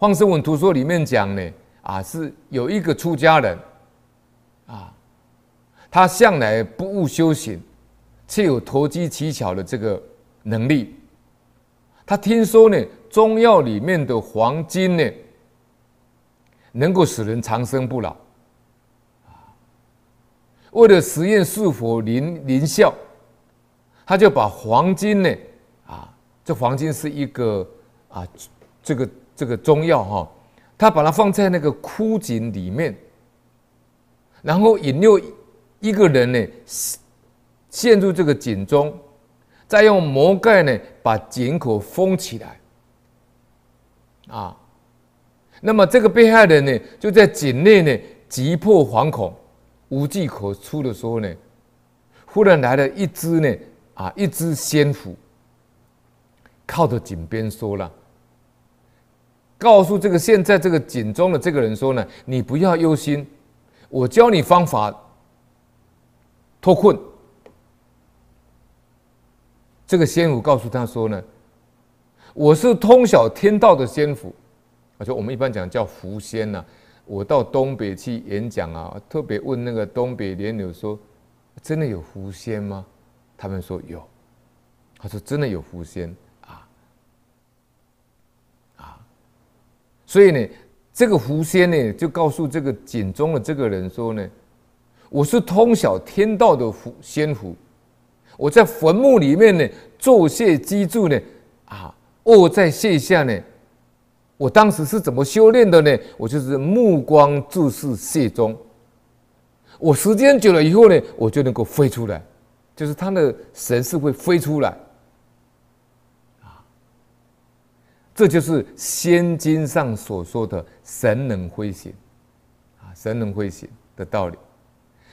《方生文图说》里面讲呢，啊，是有一个出家人，啊，他向来不务修行，却有投机取巧的这个能力。他听说呢，中药里面的黄金呢，能够使人长生不老。啊，为了实验是否灵灵效，他就把黄金呢，啊，这黄金是一个啊，这个。这个中药哈，他把它放在那个枯井里面，然后引诱一个人呢陷入这个井中，再用魔盖呢把井口封起来，啊，那么这个被害人呢就在井内呢急迫惶恐、无计可出的时候呢，忽然来了一只呢啊一只仙虎，靠着井边说了。告诉这个现在这个井中的这个人说呢，你不要忧心，我教你方法脱困。这个仙府告诉他说呢，我是通晓天道的仙府，而且我们一般讲叫狐仙呐。我到东北去演讲啊，特别问那个东北连友说，真的有狐仙吗？他们说有，他说真的有狐仙。所以呢，这个狐仙呢，就告诉这个井中的这个人说呢，我是通晓天道的狐仙狐，我在坟墓里面呢坐谢居住呢，啊，卧在穴下呢，我当时是怎么修炼的呢？我就是目光注视穴中，我时间久了以后呢，我就能够飞出来，就是他的神是会飞出来。这就是《仙经》上所说的神能挥行，啊，神能挥行的道理。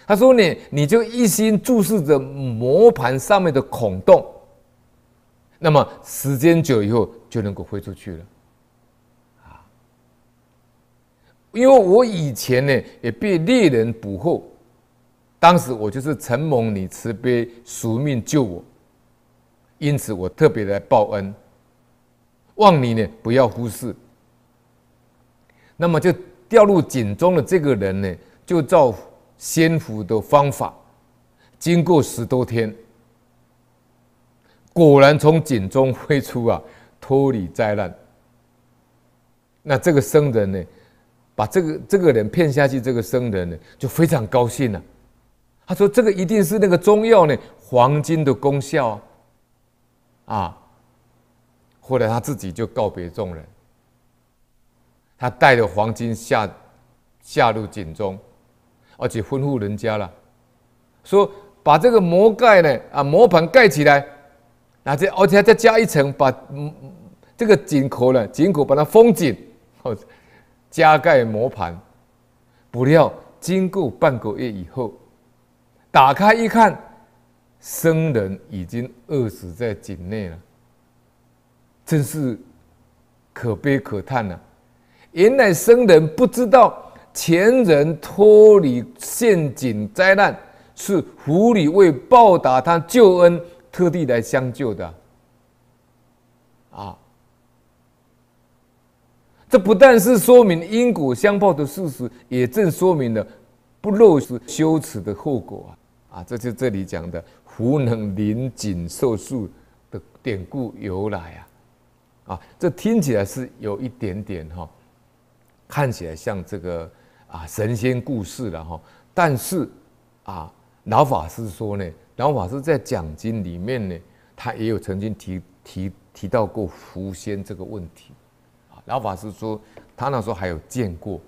他说呢，你就一心注视着磨盘上面的孔洞，那么时间久以后就能够挥出去了啊。因为我以前呢也被猎人捕获，当时我就是承蒙你慈悲赎命救我，因此我特别来报恩。望你呢不要忽视。那么就掉入井中的这个人呢，就照仙符的方法，经过十多天，果然从井中飞出啊，脱离灾难。那这个僧人呢，把这个这个人骗下去，这个僧人呢就非常高兴了。他说：“这个一定是那个中药呢，黄金的功效啊。”后来他自己就告别众人，他带着黄金下下入井中，而且吩咐人家了，说把这个魔盖呢啊魔盘盖起来，那这而且再加一层，把嗯、这个井口呢井口把它封紧，加盖磨盘。不料经过半个月以后，打开一看，僧人已经饿死在井内了。真是可悲可叹呐！原来僧人不知道前人脱离陷阱灾难，是狐狸为报答他救恩，特地来相救的啊！这不但是说明因果相报的事实，也正说明了不露私羞耻的后果啊！啊，这就这里讲的“狐能临井受术”的典故由来啊！啊，这听起来是有一点点哈，看起来像这个啊神仙故事了哈。但是啊，老法师说呢，老法师在讲经里面呢，他也有曾经提提提到过狐仙这个问题。啊，老法师说他那时候还有见过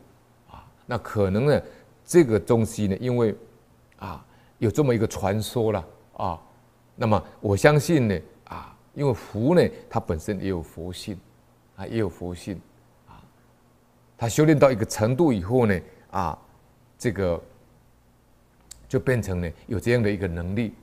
啊，那可能呢这个东西呢，因为啊有这么一个传说了啊，那么我相信呢。因为福呢，它本身也有佛性，啊，也有佛性，啊，它修炼到一个程度以后呢，啊，这个就变成了有这样的一个能力。